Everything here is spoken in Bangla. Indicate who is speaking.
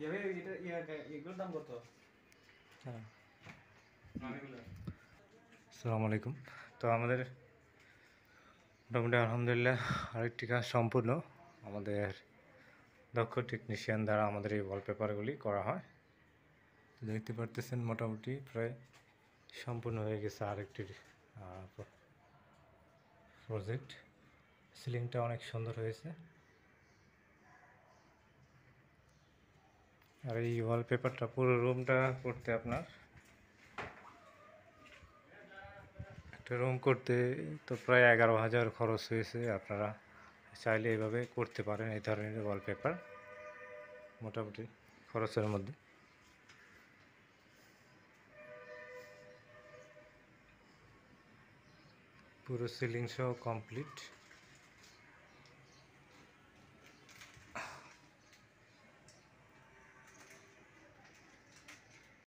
Speaker 1: যাবে সালামু আলাইকুম তো আমাদের মোটামুটি আলহামদুলিল্লাহ আরেকটি কাজ সম্পূর্ণ আমাদের দক্ষ টেকনিশিয়ান দ্বারা আমাদের এই ওয়ালপেপারগুলি করা হয় দেখতে পারতেছেন মোটামুটি প্রায় সম্পূর্ণ হয়ে গেছে আরেকটি প্রজেক্ট সিলিংটা অনেক সুন্দর হয়েছে আর এই ওয়ালপেপারটা পুরো রুমটা করতে আপনার একটা রুম করতে তো প্রায় এগারো হাজার খরচ হয়েছে আপনারা চাইলে এভাবে করতে পারেন এই ধরনের ওয়ালপেপার মোটামুটি খরচের মধ্যে পুরো সিলিং সহ কমপ্লিট